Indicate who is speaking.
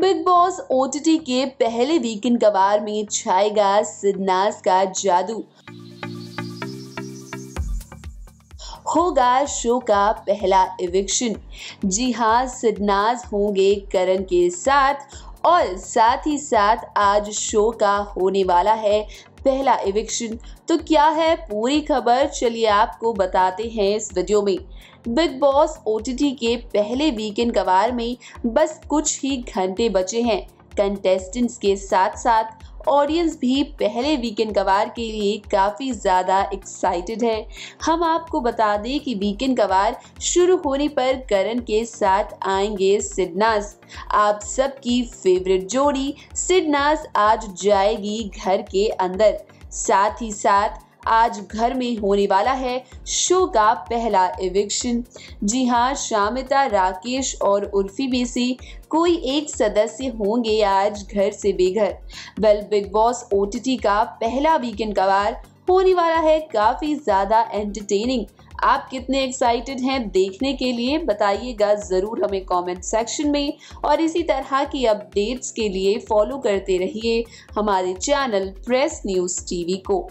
Speaker 1: big boss OTT के पहले weekend कवार में छाएगा सिडनास का जादू होगा शो का पहला इविक्शन जी हाँ सिडनाज होंगे करण के साथ और साथ ही साथ आज शो का होने वाला है पहला इविक्शन तो क्या है पूरी खबर चलिए आपको बताते हैं इस वीडियो में बिग बॉस ओ के पहले वीकेंड कवार में बस कुछ ही घंटे बचे हैं कंटेस्टेंट्स के साथ साथ ऑडियंस भी पहले वीकेंड गवार के लिए काफ़ी ज़्यादा एक्साइटेड है हम आपको बता दें कि वीकेंड गवार शुरू होने पर करण के साथ आएंगे सिडनास आप सबकी फेवरेट जोड़ी सिडनास आज जाएगी घर के अंदर साथ ही साथ आज घर में होने वाला है शो का पहला इविक्शन जी हाँ श्यामिता राकेश और उर्फी में से कोई एक सदस्य होंगे आज घर से बेघर वेल बिग बॉस ओ का पहला वीकेंड कवार होने वाला है काफी ज्यादा एंटरटेनिंग आप कितने एक्साइटेड हैं देखने के लिए बताइएगा ज़रूर हमें कमेंट सेक्शन में और इसी तरह की अपडेट्स के लिए फॉलो करते रहिए हमारे चैनल प्रेस न्यूज़ टीवी को